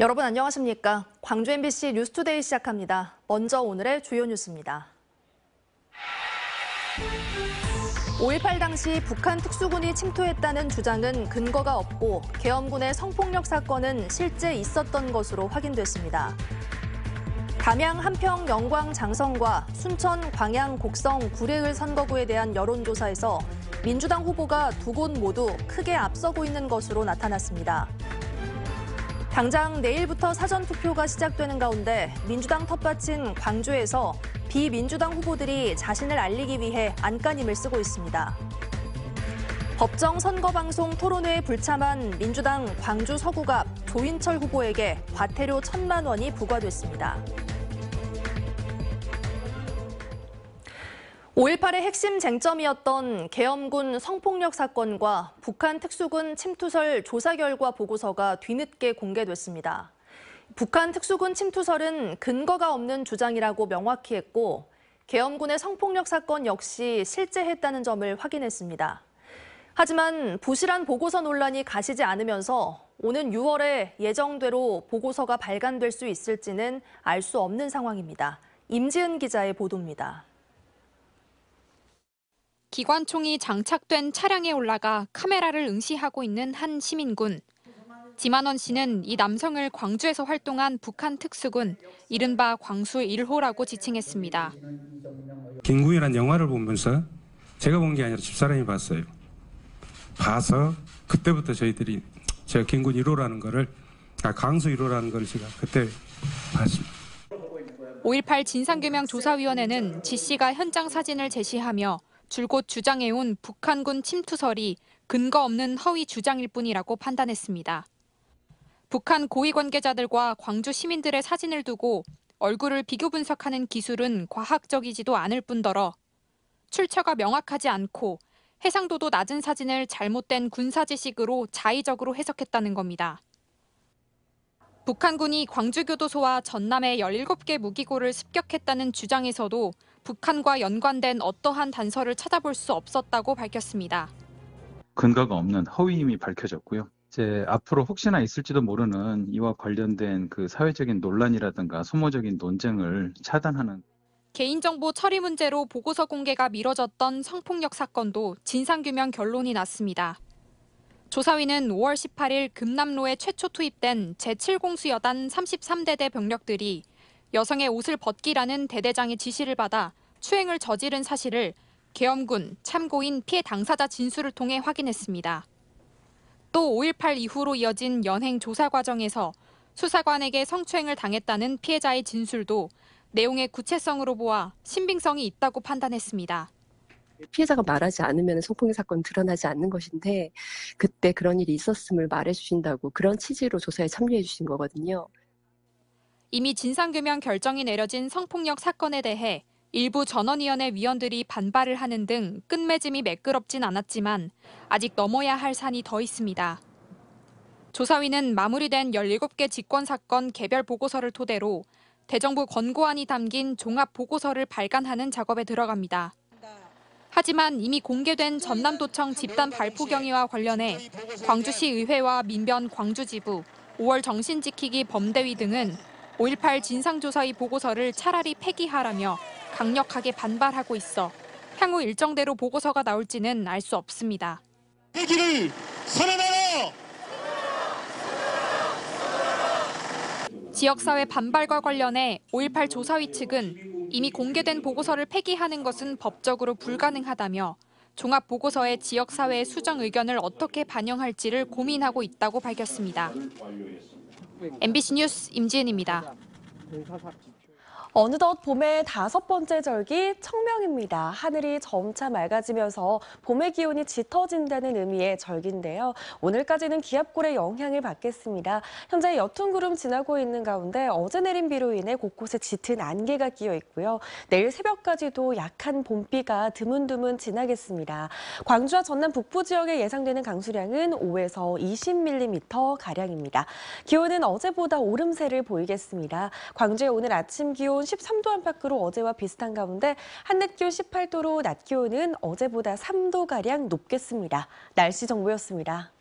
여러분 안녕하십니까? 광주 MBC 뉴스투데이 시작합니다. 먼저 오늘의 주요 뉴스입니다. 5.18 당시 북한 특수군이 침투했다는 주장은 근거가 없고 계엄군의 성폭력 사건은 실제 있었던 것으로 확인됐습니다. 담양 한평 영광 장성과 순천 광양 곡성 구례을 선거구에 대한 여론조사에서 민주당 후보가 두 곳 모두 크게 앞서고 있는 것으로 나타났습니다. 당장 내일부터 사전투표가 시작되는 가운데 민주당 텃밭인 광주에서 비민주당 후보들이 자신을 알리기 위해 안간힘을 쓰고 있습니다. 법정 선거방송 토론회에 불참한 민주당 광주 서구갑 조인철 후보에게 과태료 천만 원이 부과됐습니다. 5.18의 핵심 쟁점이었던 계엄군 성폭력 사건과 북한 특수군 침투설 조사 결과 보고서가 뒤늦게 공개됐습니다. 북한 특수군 침투설은 근거가 없는 주장이라고 명확히 했고 계엄군의 성폭력 사건 역시 실제했다는 점을 확인했습니다. 하지만 부실한 보고서 논란이 가시지 않으면서 오는 6월에 예정대로 보고서가 발간될 수 있을지는 알 수 없는 상황입니다. 임지은 기자의 보도입니다. 기관총이 장착된 차량에 올라가 카메라를 응시하고 있는 한 시민군. 지만원 씨는 이 남성을 광주에서 활동한 북한 특수군, 이른바 광수 1호라고 지칭했습니다. 김구이란 영화를 보면서 제가 본 게 아니라 집사람이 봤어요. 봐서 그때부터 저희들이 제가 김군 1호라는 거를, 아, 강수 1호라는 걸 제가 그때 봤습니다. 5.18 진상규명조사위원회는 지 씨가 현장 사진을 제시하며 줄곧 주장해온 북한군 침투설이 근거 없는 허위 주장일 뿐이라고 판단했습니다. 북한 고위 관계자들과 광주 시민들의 사진을 두고 얼굴을 비교 분석하는 기술은 과학적이지도 않을 뿐더러 출처가 명확하지 않고 해상도도 낮은 사진을 잘못된 군사 지식으로 자의적으로 해석했다는 겁니다. 북한군이 광주교도소와 전남의 17개 무기고를 습격했다는 주장에서도 북한과 연관된 어떠한 단서를 찾아볼 수 없었다고 밝혔습니다. 근거가 없는 허위임이 밝혀졌고요. 이제 앞으로 혹시나 있을지도 모르는 이와 관련된 그 사회적인 논란이라든가 소모적인 논쟁을 차단하는 개인정보 처리 문제로 보고서 공개가 미뤄졌던 성폭력 사건도 진상규명 결론이 났습니다. 조사위는 5월 18일 금남로에 최초 투입된 제7공수여단 33대대 병력들이 여성의 옷을 벗기라는 대대장의 지시를 받아 추행을 저지른 사실을 계엄군, 참고인, 피해 당사자 진술을 통해 확인했습니다. 또 5.18 이후로 이어진 연행 조사 과정에서 수사관에게 성추행을 당했다는 피해자의 진술도 내용의 구체성으로 보아 신빙성이 있다고 판단했습니다. 피해자가 말하지 않으면 성폭행 사건 드러나지 않는 것인데 그때 그런 일이 있었음을 말해주신다고 그런 취지로 조사에 참여해 주신 거거든요. 이미 진상규명 결정이 내려진 성폭력 사건에 대해 일부 전원위원회 위원들이 반발을 하는 등 끝맺음이 매끄럽진 않았지만 아직 넘어야 할 산이 더 있습니다. 조사위는 마무리된 17개 직권사건 개별 보고서를 토대로 대정부 권고안이 담긴 종합 보고서를 발간하는 작업에 들어갑니다. 하지만 이미 공개된 전남도청 집단 발포 경위와 관련해 광주시 의회와 민변 광주지부, 5월 정신지키기 범대위 등은 5.18 진상조사위 보고서를 차라리 폐기하라며 강력하게 반발하고 있어 향후 일정대로 보고서가 나올지는 알 수 없습니다. 그길 선언하라! 지역사회 반발과 관련해 5.18 조사위 측은 이미 공개된 보고서를 폐기하는 것은 법적으로 불가능하다며 종합보고서에 지역사회의 수정 의견을 어떻게 반영할지를 고민하고 있다고 밝혔습니다. 네. MBC 뉴스 임지은입니다. 네, 어느덧 봄의 다섯 번째 절기 청명입니다. 하늘이 점차 맑아지면서 봄의 기온이 짙어진다는 의미의 절기인데요. 오늘까지는 기압골의 영향을 받겠습니다. 현재 옅은 구름 지나고 있는 가운데 어제 내린 비로 인해 곳곳에 짙은 안개가 끼어 있고요. 내일 새벽까지도 약한 봄비가 드문드문 지나겠습니다. 광주와 전남 북부 지역에 예상되는 강수량은 5에서 20mm 가량입니다. 기온은 어제보다 오름세를 보이겠습니다. 광주의 오늘 아침 기온 기온 13도 안팎으로 어제와 비슷한 가운데 한낮 기온 18도로 낮 기온은 어제보다 3도가량 높겠습니다. 날씨 정보였습니다.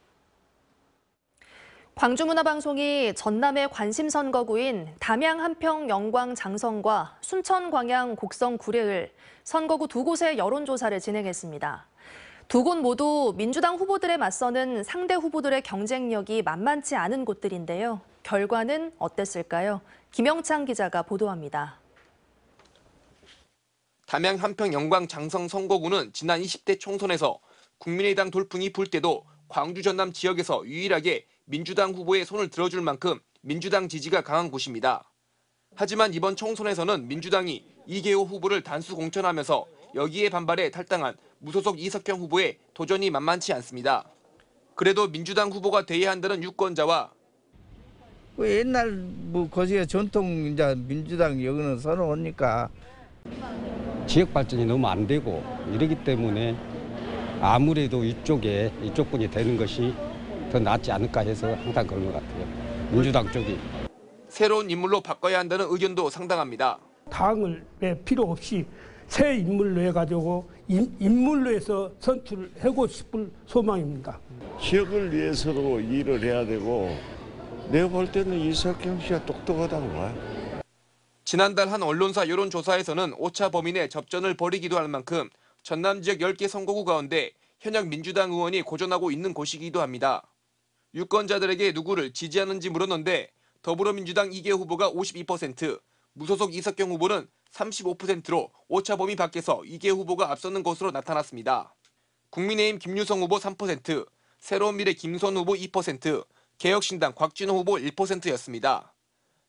광주문화방송이 전남의 관심 선거구인 담양 한평 영광 장성과 순천 광양 곡성 구례을 선거구 두 곳의 여론조사를 진행했습니다. 두 곳 모두 민주당 후보들에 맞서는 상대 후보들의 경쟁력이 만만치 않은 곳들인데요. 결과는 어땠을까요? 김영창 기자가 보도합니다. 담양 한평 영광 장성 선거구는 지난 20대 총선에서 국민의당 돌풍이 불 때도 광주 전남 지역에서 유일하게 민주당 후보의 손을 들어줄 만큼 민주당 지지가 강한 곳입니다. 하지만 이번 총선에서는 민주당이 이계호 후보를 단수 공천하면서 여기에 반발해 탈당한 무소속 이석경 후보의 도전이 만만치 않습니다. 그래도 민주당 후보가 대의한다는 유권자와 뭐 옛날 뭐 거기에 전통 이제 민주당 여기는 선호하니까 지역 발전이 너무 안 되고 이러기 때문에 아무래도 이쪽에 이쪽 분이 되는 것이 더 낫지 않을까 해서 항상 그런 것 같아요. 민주당 쪽이 새로운 인물로 바꿔야 한다는 의견도 상당합니다. 당을 필요 없이 새 인물로 해가지고 인, 인물로 해서 선출을 하고 싶을 소망입니다. 지역을 위해서도 일을 해야 되고 내가 볼 때는 이석경 씨가 똑똑하다고 봐. 지난달 한 언론사 여론조사에서는 5차 범인의 접전을 벌이기도 할 만큼 전남 지역 10개 선거구 가운데 현역 민주당 의원이 고전하고 있는 곳이기도 합니다. 유권자들에게 누구를 지지하는지 물었는데 더불어민주당 이계 후보가 52%, 무소속 이석경 후보는 35%로 5차 범위 밖에서 이계 후보가 앞서는 것으로 나타났습니다. 국민의힘 김유성 후보 3%, 새로운 미래 김선 후보 개혁신당 곽진호 후보 1%였습니다.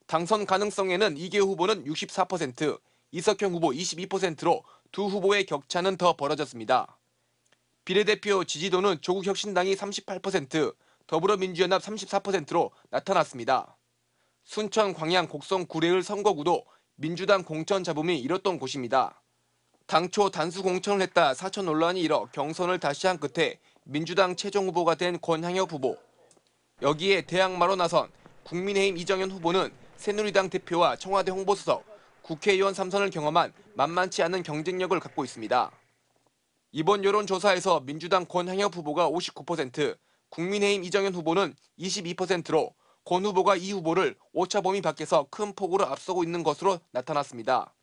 당선 가능성에는 이계 후보는 64%, 이석형 후보 22%로 두 후보의 격차는 더 벌어졌습니다. 비례대표 지지도는 조국혁신당이 38%, 더불어민주연합 34%로 나타났습니다. 순천 광양 곡성 구례을 선거구도 민주당 공천 잡음이 이었던 곳입니다. 당초 단수 공천을 했다 사천 논란이 일어 경선을 다시 한 끝에 민주당 최종 후보가 된 권향엽 후보. 여기에 대항마로 나선 국민의힘 이정현 후보는 새누리당 대표와 청와대 홍보수석, 국회의원 3선을 경험한 만만치 않은 경쟁력을 갖고 있습니다. 이번 여론조사에서 민주당 권향엽 후보가 59%, 국민의힘 이정현 후보는 22%로 권 후보가 이 후보를 오차 범위 밖에서 큰 폭으로 앞서고 있는 것으로 나타났습니다.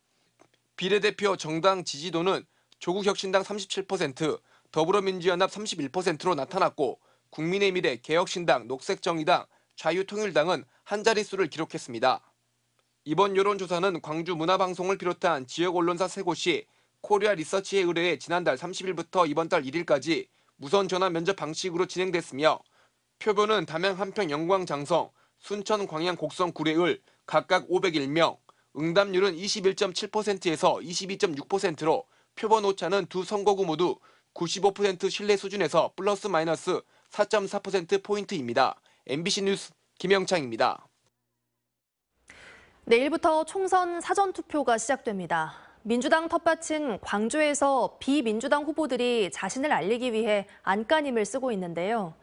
비례대표 정당 지지도는 조국혁신당 37%, 더불어민주연합 31%로 나타났고 국민의미래, 개혁신당, 녹색정의당, 자유통일당은 한자릿수를 기록했습니다. 이번 여론조사는 광주 문화방송을 비롯한 지역 언론사 세 곳이 코리아 리서치에 의뢰해 지난달 30일부터 이번 달 1일까지 무선 전화 면접 방식으로 진행됐으며 표본은 담양 한평 영광 장성, 순천 광양 곡성 구례을 각각 501명, 응답률은 21.7%에서 22.6%로 표본 오차는 두 선거구 모두 95% 신뢰 수준에서 플러스 마이너스 4.4%포인트입니다. MBC 뉴스 김영창입니다. 내일부터 총선 사전투표가 시작됩니다. 민주당 텃밭인 광주에서 비민주당 후보들이 자신을 알리기 위해 안간힘을 쓰고 있는데요.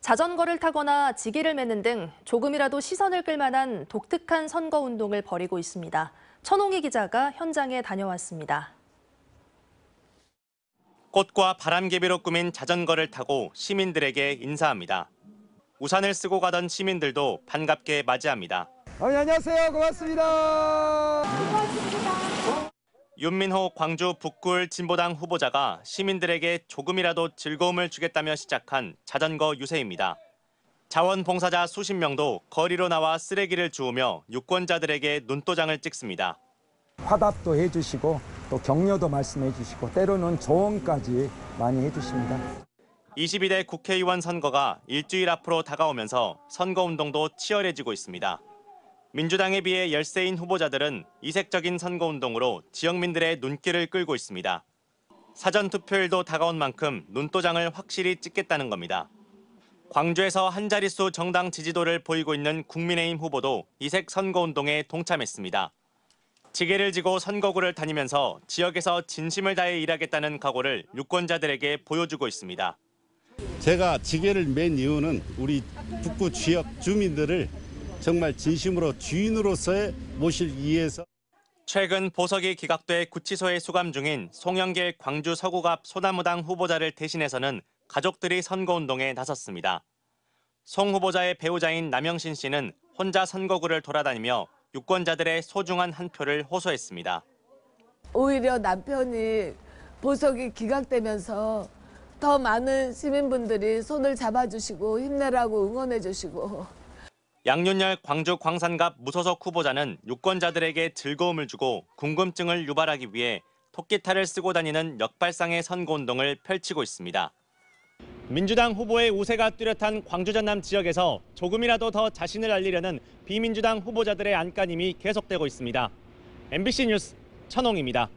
자전거를 타거나 지게를 매는 등 조금이라도 시선을 끌만한 독특한 선거운동을 벌이고 있습니다. 천홍희 기자가 현장에 다녀왔습니다. 꽃과 바람개비로 꾸민 자전거를 타고 시민들에게 인사합니다. 우산을 쓰고 가던 시민들도 반갑게 맞이합니다. 어 안녕하세요. 고맙습니다. 고맙습니다. 윤민호 광주 북굴 진보당 후보자가 시민들에게 조금이라도 즐거움을 주겠다며 시작한 자전거 유세입니다. 자원봉사자 수십 명도 거리로 나와 쓰레기를 주우며 유권자들에게 눈도장을 찍습니다. 화답도 해주시고 또 격려도 말씀해 주시고 때로는 조언까지 많이 해주십니다. 22대 국회의원 선거가 일주일 앞으로 다가오면서 선거운동도 치열해지고 있습니다. 민주당에 비해 열세인 후보자들은 이색적인 선거운동으로 지역민들의 눈길을 끌고 있습니다. 사전투표일도 다가온 만큼 눈도장을 확실히 찍겠다는 겁니다. 광주에서 한자릿수 정당 지지도를 보이고 있는 국민의힘 후보도 이색 선거운동에 동참했습니다. 지게를 지고 선거구를 다니면서 지역에서 진심을 다해 일하겠다는 각오를 유권자들에게 보여주고 있습니다. 제가 지게를 맨 이유는 우리 북구 지역 주민들을 정말 진심으로 주인으로서의 모실 위해서. 최근 보석이 기각돼 구치소에 수감 중인 송영길 광주 서구갑 소나무당 후보자를 대신해서는 가족들이 선거운동에 나섰습니다. 송 후보자의 배우자인 남영신 씨는 혼자 선거구를 돌아다니며 유권자들의 소중한 한 표를 호소했습니다. 오히려 남편이 보석이 기각되면서 더 많은 시민분들이 손을 잡아주시고 힘내라고 응원해주시고. 양윤열 광주 광산갑 무소속 후보자는 유권자들에게 즐거움을 주고 궁금증을 유발하기 위해 토끼탈을 쓰고 다니는 역발상의 선거운동을 펼치고 있습니다. 민주당 후보의 우세가 뚜렷한 광주 전남 지역에서 조금이라도 더 자신을 알리려는 비민주당 후보자들의 안간힘이 계속되고 있습니다. MBC 뉴스 천홍입니다.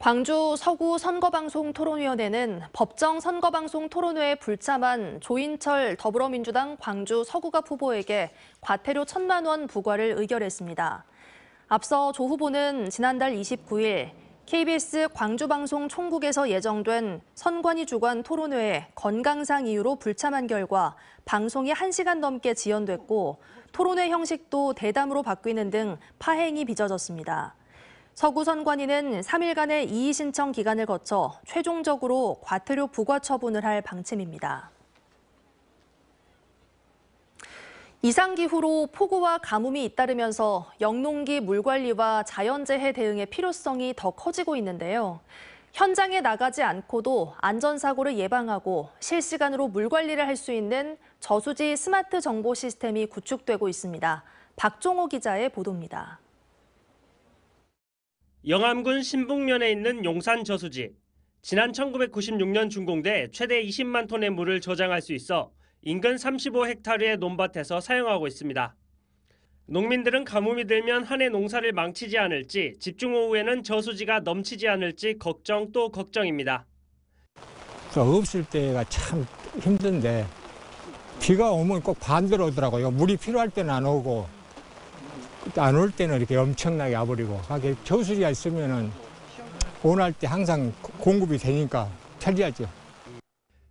광주 서구 선거방송 토론위원회는 법정 선거방송 토론회에 불참한 조인철 더불어민주당 광주 서구갑 후보에게 과태료 천만 원 부과를 의결했습니다. 앞서 조 후보는 지난달 29일 KBS 광주방송 총국에서 예정된 선관위 주관 토론회에 건강상 이유로 불참한 결과 방송이 1시간 넘게 지연됐고 토론회 형식도 대담으로 바뀌는 등 파행이 빚어졌습니다. 서구 선관위는 3일간의 이의신청 기간을 거쳐 최종적으로 과태료 부과 처분을 할 방침입니다. 이상기후로 폭우와 가뭄이 잇따르면서 영농기 물관리와 자연재해 대응의 필요성이 더 커지고 있는데요. 현장에 나가지 않고도 안전사고를 예방하고 실시간으로 물관리를 할 수 있는 저수지 스마트 정보 시스템이 구축되고 있습니다. 박종호 기자의 보도입니다. 영암군 신북면에 있는 용산 저수지. 지난 1996년 준공돼 최대 20만 톤의 물을 저장할 수 있어 인근 35헥타르의 논밭에서 사용하고 있습니다. 농민들은 가뭄이 들면 한 해 농사를 망치지 않을지 집중호우에는 저수지가 넘치지 않을지 걱정 또 걱정입니다. 그 없을 때가 참 힘든데 비가 오면 꼭 반대로 오더라고요. 물이 필요할 때는 안 오고 안 올 때는 이렇게 엄청나게 와버리고 저수지가 있으면은 원할 때 항상 공급이 되니까 편리하죠.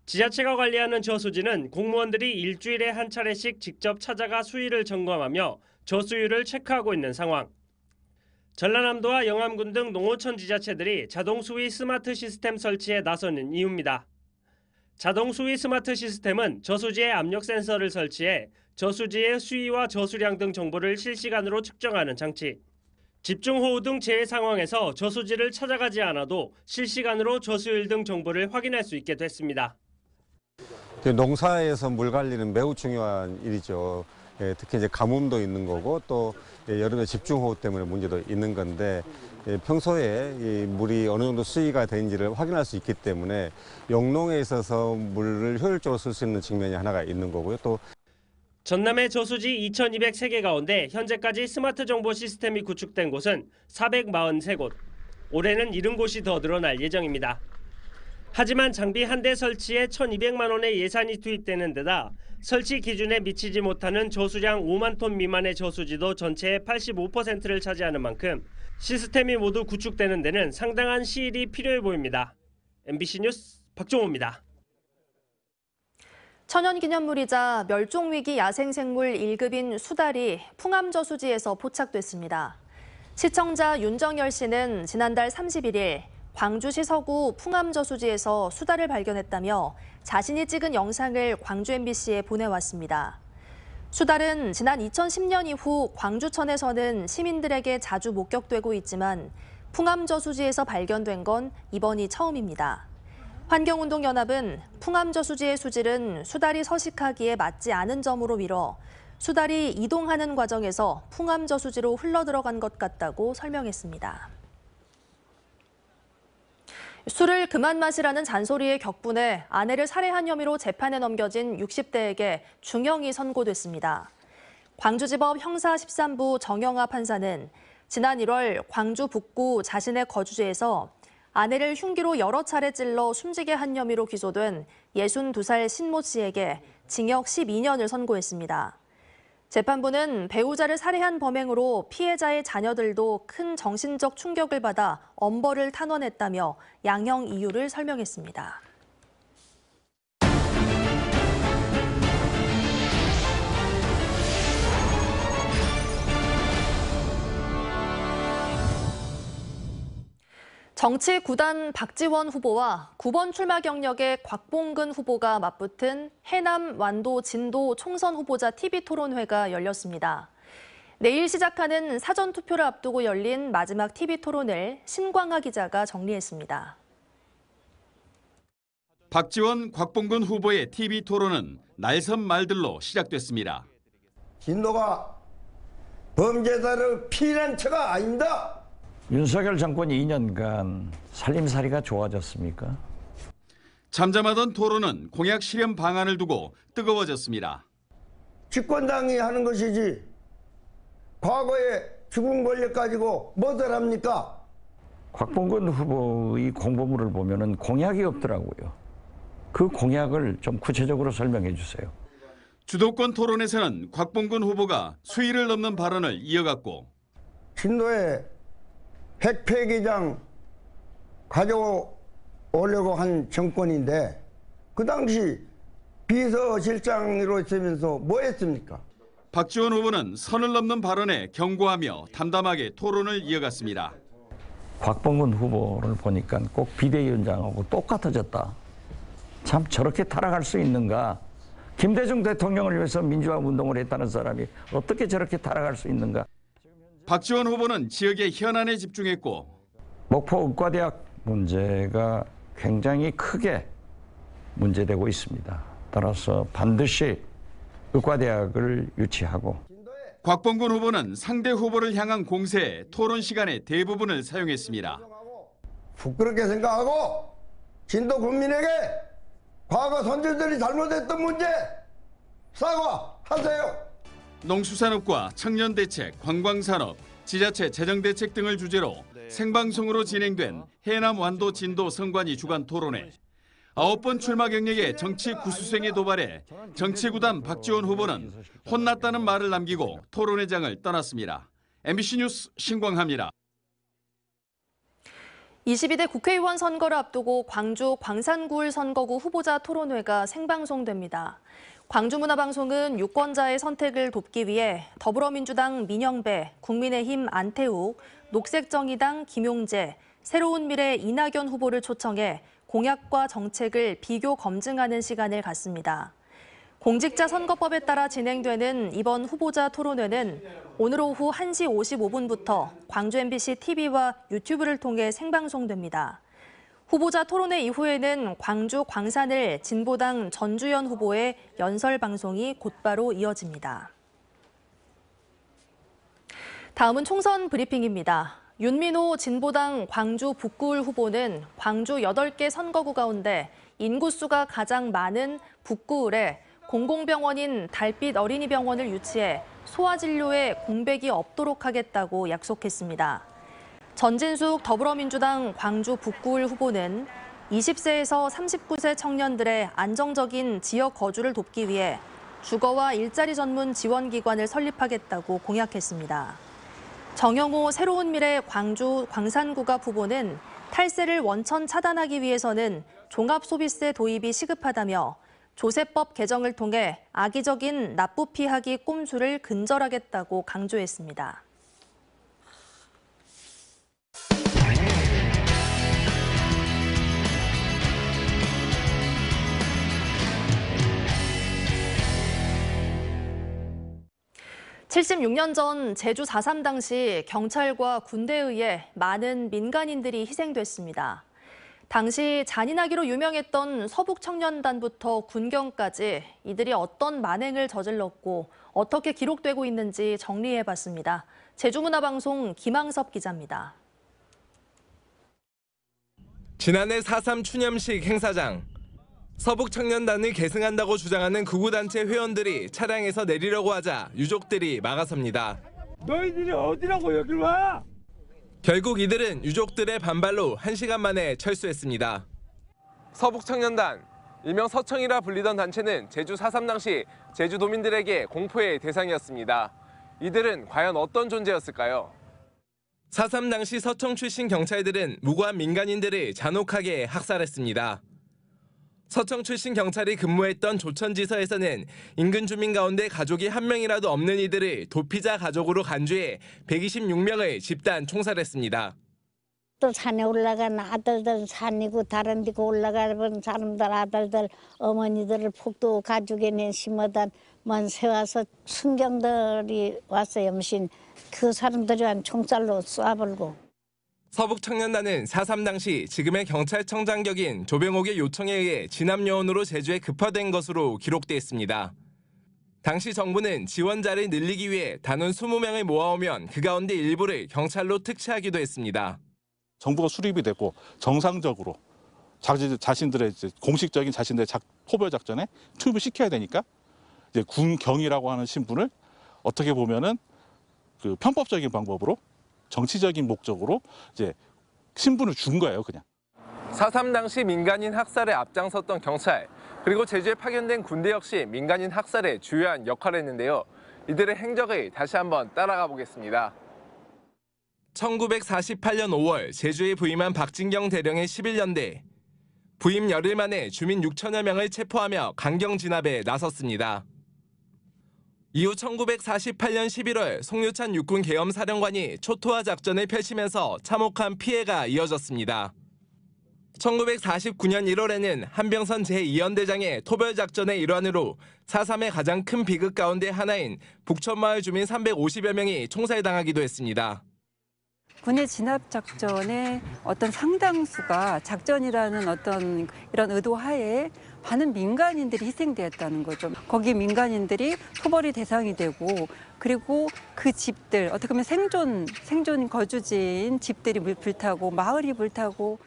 지자체가 관리하는 저수지는 공무원들이 일주일에 한 차례씩 직접 찾아가 수위를 점검하며 저수율을 체크하고 있는 상황. 전라남도와 영암군 등 농어촌 지자체들이 자동 수위 스마트 시스템 설치에 나서는 이유입니다. 자동 수위 스마트 시스템은 저수지에 압력 센서를 설치해 저수지의 수위와 저수량 등 정보를 실시간으로 측정하는 장치. 집중호우 등 재해 상황에서 저수지를 찾아가지 않아도 실시간으로 저수율 등 정보를 확인할 수 있게 됐습니다. 그 농사에서 물 관리는 매우 중요한 일이죠. 예, 특히 이제 가뭄도 있는 거고 또 예, 여름에 집중호우 때문에 문제도 있는 건데 예, 평소에 이 물이 어느 정도 수위가 되는지를 확인할 수 있기 때문에 영농에 있어서 물을 효율적으로 쓸 수 있는 측면이 하나가 있는 거고요. 또 전남의 저수지 2,203개 가운데 현재까지 스마트 정보 시스템이 구축된 곳은 443곳. 올해는 이0곳이더 늘어날 예정입니다. 하지만 장비 한 대 설치에 1,200만 원의 예산이 투입되는 데다 설치 기준에 미치지 못하는 저수량 5만 톤 미만의 저수지도 전체의 85%를 차지하는 만큼 시스템이 모두 구축되는 데는 상당한 시일이 필요해 보입니다. MBC 뉴스 박종호입니다. 천연기념물이자 멸종위기 야생생물 1급인 수달이 풍암저수지에서 포착됐습니다. 시청자 윤정열 씨는 지난달 31일 광주시 서구 풍암저수지에서 수달을 발견했다며 자신이 찍은 영상을 광주 MBC에 보내왔습니다. 수달은 지난 2010년 이후 광주천에서는 시민들에게 자주 목격되고 있지만 풍암저수지에서 발견된 건 이번이 처음입니다. 환경운동연합은 풍암저수지의 수질은 수달이 서식하기에 맞지 않은 점으로 미뤄 수달이 이동하는 과정에서 풍암저수지로 흘러들어간 것 같다고 설명했습니다. 술을 그만 마시라는 잔소리의 격분에 아내를 살해한 혐의로 재판에 넘겨진 60대에게 중형이 선고됐습니다. 광주지법 형사 13부 정영아 판사는 지난 1월 광주 북구 자신의 거주지에서 아내를 흉기로 여러 차례 찔러 숨지게 한 혐의로 기소된 62살 신모 씨에게 징역 12년을 선고했습니다. 재판부는 배우자를 살해한 범행으로 피해자의 자녀들도 큰 정신적 충격을 받아 엄벌을 탄원했다며 양형 이유를 설명했습니다. 정치 구단 박지원 후보와 9번 출마 경력의 곽봉근 후보가 맞붙은 해남 완도 진도 총선 후보자 TV 토론회가 열렸습니다. 내일 시작하는 사전 투표를 앞두고 열린 마지막 TV 토론을 신광하 기자가 정리했습니다. 박지원, 곽봉근 후보의 TV 토론은 날선 말들로 시작됐습니다. 진도가 범죄자를 피난 처가 아닙니다. 윤석열 정권이 2년간 살림살이가 좋아졌습니까? 잠잠하던 토론은 공약 실현 방안을 두고 뜨거워졌습니다. 집권당이 하는 것이지 과거에 죽은 권력 가지고 뭐들 합니까? 곽봉근 후보의 공보물을 보면 공약이 없더라고요. 그 공약을 좀 구체적으로 설명해 주세요. 주도권 토론에서는 곽봉근 후보가 수위를 넘는 발언을 이어갔고 진도에 핵폐기장 가져오려고 한 정권인데 그 당시 비서실장으로 있으면서 뭐 했습니까? 박지원 후보는 선을 넘는 발언에 경고하며 담담하게 토론을 이어갔습니다. 곽범근 후보를 보니까 꼭 비대위원장하고 똑같아졌다. 참 저렇게 타락할 수 있는가. 김대중 대통령을 위해서 민주화 운동을 했다는 사람이 어떻게 저렇게 타락할 수 있는가. 박지원 후보는 지역의 현안에 집중했고 목포 의과대학 문제가 굉장히 크게 문제되고 있습니다. 따라서 반드시 의과대학을 유치하고 곽범근 후보는 상대 후보를 향한 공세에 토론 시간의 대부분을 사용했습니다. 부끄럽게 생각하고 진도 국민에게 과거 선진들이 잘못했던 문제 사과하세요. 농수산업과 청년대책, 관광산업, 지자체 재정대책 등을 주제로 네. 생방송으로 진행된 해남 완도 진도 선관위 주간 토론회. 아홉 번 출마 경력의 정치 구수생의 도발에 정치구단 박지원 후보는 혼났다는 말을 남기고 토론회장을 떠났습니다. MBC 뉴스 신광합니다. 22대 국회의원 선거를 앞두고 광주 광산구울 선거구 후보자 토론회가 생방송됩니다. 광주문화방송은 유권자의 선택을 돕기 위해 더불어민주당 민영배, 국민의힘 안태욱, 녹색정의당 김용재, 새로운미래 이낙연 후보를 초청해 공약과 정책을 비교 검증하는 시간을 갖습니다. 공직자 선거법에 따라 진행되는 이번 후보자 토론회는 오늘 오후 1시 55분부터 광주 MBC TV와 유튜브를 통해 생방송됩니다. 후보자 토론회 이후에는 광주 광산을 진보당 전주현 후보의 연설 방송이 곧바로 이어집니다. 다음은 총선 브리핑입니다. 윤민호 진보당 광주 북구울 후보는 광주 8개 선거구 가운데 인구수가 가장 많은 북구울에 공공병원인 달빛 어린이병원을 유치해 소아진료에 공백이 없도록 하겠다고 약속했습니다. 전진숙 더불어민주당 광주 북구을 후보는 20세에서 39세 청년들의 안정적인 지역 거주를 돕기 위해 주거와 일자리 전문 지원기관을 설립하겠다고 공약했습니다. 정영호 새로운 미래 광주 광산구갑 후보는 탈세를 원천 차단하기 위해서는 종합소비세 도입이 시급하다며 조세법 개정을 통해 악의적인 납부 피하기 꼼수를 근절하겠다고 강조했습니다. 76년 전 제주 4.3 당시 경찰과 군대에 의해 많은 민간인들이 희생됐습니다. 당시 잔인하기로 유명했던 서북청년단부터 군경까지 이들이 어떤 만행을 저질렀고 어떻게 기록되고 있는지 정리해봤습니다. 제주문화방송 김항섭 기자입니다. 지난해 4.3 추념식 행사장. 서북청년단을 계승한다고 주장하는 구구단체 회원들이 차량에서 내리려고 하자 유족들이 막아섭니다. 너희들이 어디라고 여길 와? 결국 이들은 유족들의 반발로 1시간 만에 철수했습니다. 서북청년단, 일명 서청이라 불리던 단체는 제주 4.3 당시 제주도민들에게 공포의 대상이었습니다. 이들은 과연 어떤 존재였을까요? 4.3 당시 서청 출신 경찰들은 무고한 민간인들을 잔혹하게 학살했습니다. 서청 출신 경찰이 근무했던 조천지서에서는 인근 주민 가운데 가족이 한 명이라도 없는 이들을 도피자 가족으로 간주해 126명을 집단 총살했습니다. 또 산에 올라간 아들들 산이고 다른 데고 올라가는 사람들 아들들 어머니들을 폭도 가족에 내 심어단 먼새 와서 순경들이 와서 염신 그 사람들이 한 총살로 쏴버리고 서북청년단은 4.3 당시 지금의 경찰청장격인 조병옥의 요청에 의해 진압요원으로 제주에 급파된 것으로 기록돼 있습니다. 당시 정부는 지원자를 늘리기 위해 단원 20명을 모아오면 그 가운데 일부를 경찰로 특채하기도 했습니다. 정부가 수립이 되고 정상적으로 자신들의 기자 공식적인 자신들의 포별 작전에 투입을 시켜야 되니까 이제 군경이라고 하는 신분을 어떻게 보면은 그 편법적인 방법으로 정치적인 목적으로 이제 신분을 준 거예요, 그냥. 4.3 당시 민간인 학살에 앞장섰던 경찰, 그리고 제주에 파견된 군대 역시 민간인 학살에 주요한 역할을 했는데요. 이들의 행적을 다시 한번 따라가 보겠습니다. 1948년 5월 제주에 부임한 박진경 대령의 11년대. 부임 열흘 만에 주민 6천여 명을 체포하며 강경 진압에 나섰습니다. 이후 1948년 11월 송유찬 육군 계엄 사령관이 초토화 작전을 펼치면서 참혹한 피해가 이어졌습니다. 1949년 1월에는 한병선 제2연대장의 토별작전의 일환으로 4.3의 가장 큰 비극 가운데 하나인 북촌마을 주민 350여 명이 총살당하기도 했습니다. 군의 진압 작전의 어떤 상당수가 작전이라는 어떤 이런 의도 하에 많은 민간인들이 희생되었다는 거죠. 거기 민간인들이 토벌이 대상이 되고 그리고 그 집들 어떻게 보면 생존 생존 거주지인 집들이 불타고 마을이 불타고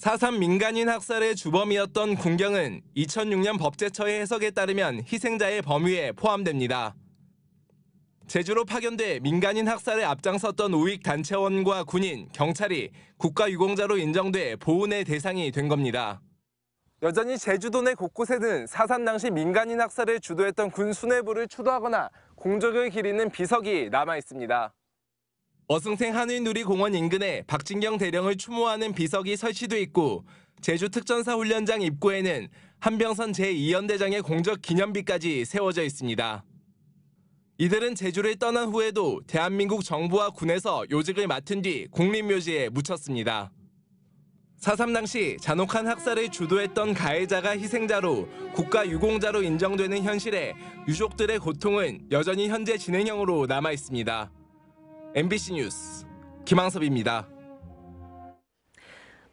4.3 민간인 학살의 주범이었던 군경은 2006년 법제처의 해석에 따르면 희생자의 범위에 포함됩니다. 제주로 파견돼 민간인 학살에 앞장섰던 우익 단체원과 군인, 경찰이 국가유공자로 인정돼 보훈의 대상이 된 겁니다. 여전히 제주도 내 곳곳에는 사산 당시 민간인 학살을 주도했던 군 수뇌부를 추도하거나 공적을 기리는 비석이 남아 있습니다. 어승생 한일누리공원 인근에 박진경 대령을 추모하는 비석이 설치돼 있고 제주 특전사 훈련장 입구에는 한병선 제2연대장의 공적 기념비까지 세워져 있습니다. 이들은 제주를 떠난 후에도 대한민국 정부와 군에서 요직을 맡은 뒤 국립묘지에 묻혔습니다. 4.3 당시 잔혹한 학살을 주도했던 가해자가 희생자로 국가 유공자로 인정되는 현실에 유족들의 고통은 여전히 현재 진행형으로 남아 있습니다. MBC 뉴스 김항섭입니다.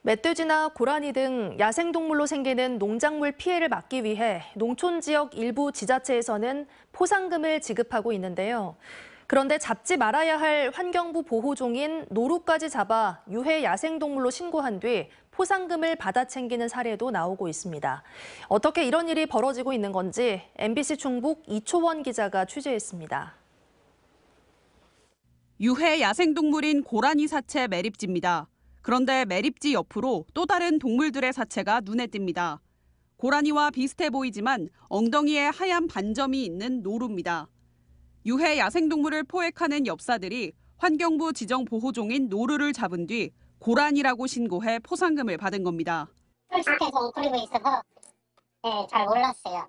멧돼지나 고라니 등 야생동물로 생기는 농작물 피해를 막기 위해 농촌 지역 일부 지자체에서는 포상금을 지급하고 있는데요. 그런데 잡지 말아야 할 환경부 보호종인 노루까지 잡아 유해 야생동물로 신고한 뒤 포상금을 받아 챙기는 사례도 나오고 있습니다. 어떻게 이런 일이 벌어지고 있는 건지 MBC 충북 이초원 기자가 취재했습니다. 유해 야생동물인 고라니 사체 매립지입니다. 그런데 매립지 옆으로 또 다른 동물들의 사체가 눈에 띕니다. 고라니와 비슷해 보이지만 엉덩이에 하얀 반점이 있는 노루입니다. 유해 야생동물을 포획하는 엽사들이 환경부 지정 보호종인 노루를 잡은 뒤 고란이라고 신고해 포상금을 받은 겁니다. 계리고 있어서 네, 잘 몰랐어요.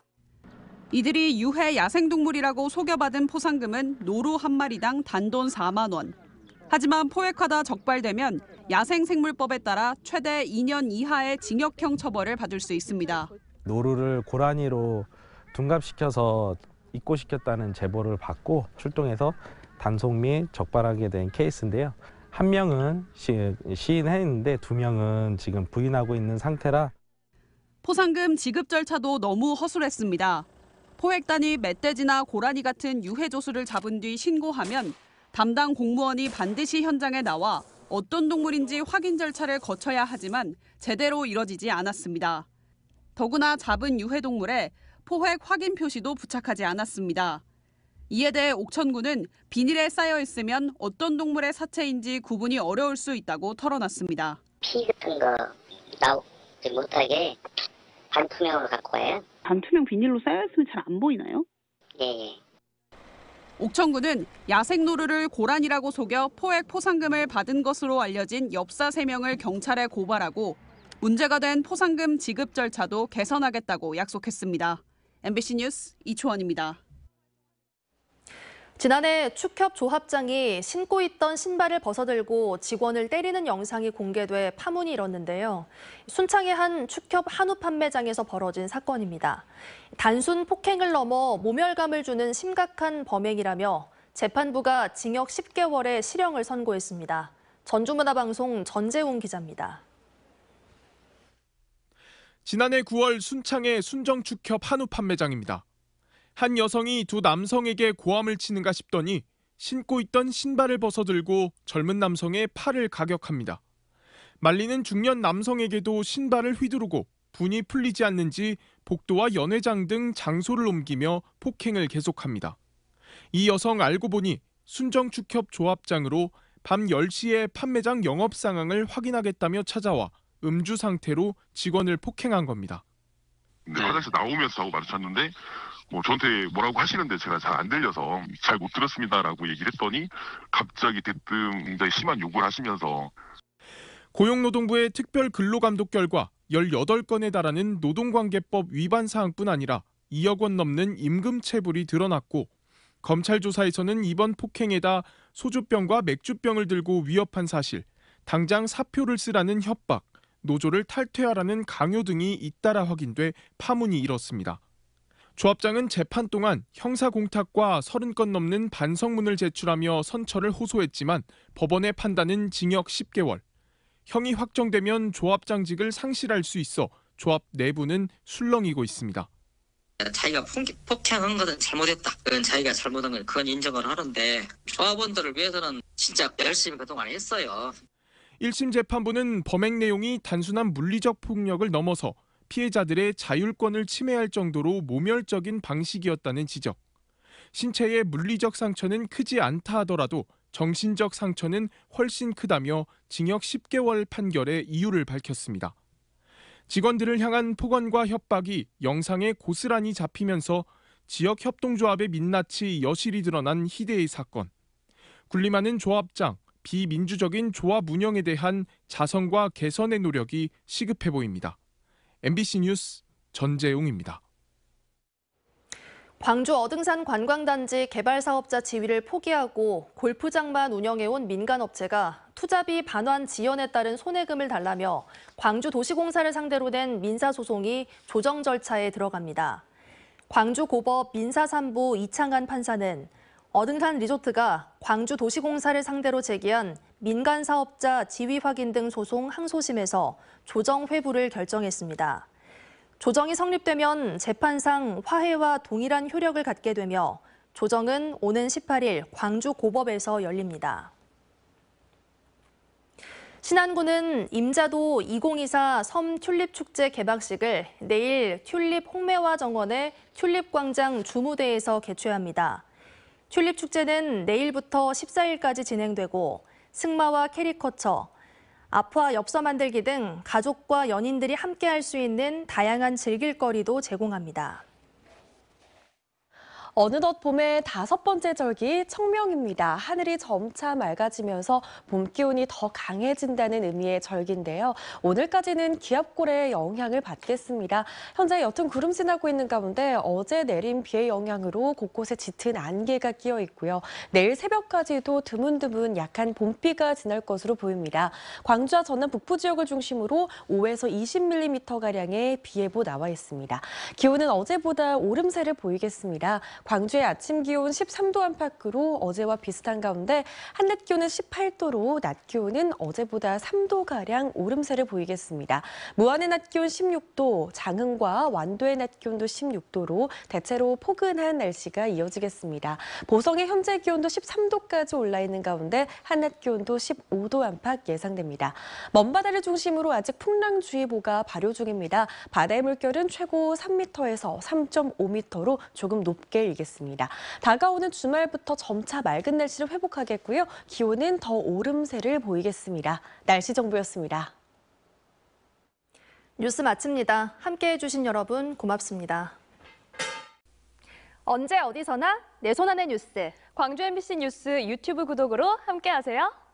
이들이 유해 야생동물이라고 속여받은 포상금은 노루 한 마리당 단돈 4만 원. 하지만 포획하다 적발되면 야생생물법에 따라 최대 2년 이하의 징역형 처벌을 받을 수 있습니다. 노루를 고라니로 둔갑시켜서 입고시켰다는 제보를 받고 출동해서 단속 및 적발하게 된 케이스인데요. 한 명은 시, 시인했는데 두 명은 지금 부인하고 있는 상태라 포상금 지급 절차도 너무 허술했습니다. 포획단이 멧돼지나 고라니 같은 유해 조수를 잡은 뒤 신고하면 담당 공무원이 반드시 현장에 나와 어떤 동물인지 확인 절차를 거쳐야 하지만 제대로 이뤄지지 않았습니다. 더구나 잡은 유해 동물에 포획 확인 표시도 부착하지 않았습니다. 이에 대해 옥천군은 비닐에 쌓여 있으면 어떤 동물의 사체인지 구분이 어려울 수 있다고 털어놨습니다. 피 같은 거 나오지 못하게 반투명으로 갖고 와요. 반투명 비닐로 쌓여 있으면 잘안 보이나요? 예, 예. 옥천군은 야생 노루를 고란이라고 속여 포획 포상금을 받은 것으로 알려진 엽사 3명을 경찰에 고발하고 문제가 된 포상금 지급 절차도 개선하겠다고 약속했습니다. MBC 뉴스 이초원입니다. 지난해 축협 조합장이 신고 있던 신발을 벗어들고 직원을 때리는 영상이 공개돼 파문이 일었는데요. 순창의 한 축협 한우 판매장에서 벌어진 사건입니다. 단순 폭행을 넘어 모멸감을 주는 심각한 범행이라며 재판부가 징역 10개월의 실형을 선고했습니다. 전주문화방송 전재웅 기자입니다. 지난해 9월 순창의 순정축협 한우 판매장입니다. 한 여성이 두 남성에게 고함을 치는가 싶더니 신고 있던 신발을 벗어들고 젊은 남성의 팔을 가격합니다. 말리는 중년 남성에게도 신발을 휘두르고 분이 풀리지 않는지 복도와 연회장 등 장소를 옮기며 폭행을 계속합니다. 이 여성 알고 보니 순정축협 조합장으로 밤 10시에 판매장 영업 상황을 확인하겠다며 찾아와 음주 상태로 직원을 폭행한 겁니다. 네. 화장실 나오면서 자고 마주쳤는데 뭐 저한테 뭐라고 하시는데 제가 잘 안 들려서 잘 못 들었습니다라고 얘기를 했더니 갑자기 대뜸 굉장히 심한 욕을 하시면서 고용노동부의 특별 근로감독 결과 18건에 달하는 노동관계법 위반 사항뿐 아니라 2억 원 넘는 임금 체불이 드러났고 검찰 조사에서는 이번 폭행에다 소주병과 맥주병을 들고 위협한 사실, 당장 사표를 쓰라는 협박, 노조를 탈퇴하라는 강요 등이 잇따라 확인돼 파문이 일었습니다. 조합장은 재판 동안 형사공탁과 30건 넘는 반성문을 제출하며 선처를 호소했지만 법원의 판단은 징역 10개월. 형이 확정되면 조합장직을 상실할 수 있어 조합 내부는 술렁이고 있습니다. 자기가 폭행한 것은 잘못했다. 그건 자기가 잘못한 건 그건 인정을 하는데 조합원들을 위해서는 진짜 열심히 그동안 했어요. 1심 재판부는 범행 내용이 단순한 물리적 폭력을 넘어서 피해자들의 자율권을 침해할 정도로 모멸적인 방식이었다는 지적. 신체의 물리적 상처는 크지 않다 하더라도 정신적 상처는 훨씬 크다며 징역 10개월 판결의 이유를 밝혔습니다. 직원들을 향한 폭언과 협박이 영상에 고스란히 잡히면서 지역 협동조합의 민낯이 여실히 드러난 희대의 사건. 군림하는 조합장, 비민주적인 조합 운영에 대한 자성과 개선의 노력이 시급해 보입니다. MBC 뉴스 전재용입니다. 광주 어등산 관광단지 개발 사업자 지위를 포기하고 골프장만 운영해온 민간업체가 투자비 반환 지연에 따른 손해금을 달라며 광주도시공사를 상대로 낸 민사소송이 조정 절차에 들어갑니다. 광주고법 민사3부 이창한 판사는 어등산 리조트가 광주 도시공사를 상대로 제기한 민간 사업자 지위 확인 등 소송 항소심에서 조정 회부를 결정했습니다. 조정이 성립되면 재판상 화해와 동일한 효력을 갖게 되며 조정은 오는 18일 광주 고법에서 열립니다. 신안군은 임자도 2024 섬 튤립 축제 개막식을 내일 튤립 홍매화 정원의 튤립 광장 주무대에서 개최합니다. 튤립축제는 내일부터 14일까지 진행되고 승마와 캐리커처, 아와 엽서 만들기 등 가족과 연인들이 함께 할 수 있는 다양한 즐길거리도 제공합니다. 어느덧 봄의 다섯 번째 절기 청명입니다. 하늘이 점차 맑아지면서 봄 기운이 더 강해진다는 의미의 절기인데요. 오늘까지는 기압골의 영향을 받겠습니다. 현재 옅은 구름 지나고 있는 가운데 어제 내린 비의 영향으로 곳곳에 짙은 안개가 끼어 있고요. 내일 새벽까지도 드문드문 약한 봄비가 지날 것으로 보입니다. 광주와 전남 북부 지역을 중심으로 5에서 20mm 가량의 비 예보 나와 있습니다. 기온은 어제보다 오름세를 보이겠습니다. 광주의 아침 기온 13도 안팎으로 어제와 비슷한 가운데 한낮 기온은 18도로 낮 기온은 어제보다 3도가량 오름세를 보이겠습니다. 무안의 낮 기온 16도, 장흥과 완도의 낮 기온도 16도로 대체로 포근한 날씨가 이어지겠습니다. 보성의 현재 기온도 13도까지 올라 있는 가운데 한낮 기온도 15도 안팎 예상됩니다. 먼바다를 중심으로 아직 풍랑주의보가 발효 중입니다. 바다의 물결은 최고 3m에서 3.5m로 조금 높게 이겠습니다. 다가오는 주말부터 점차 맑은 날씨를 회복하겠고요. 기온은 더 오름세를 보이겠습니다. 날씨 정보였습니다. 뉴스 마칩니다. 함께해 주신 여러분 고맙습니다. 언제 어디서나 내 손안의 뉴스. 광주 MBC 뉴스 유튜브 구독으로 함께하세요.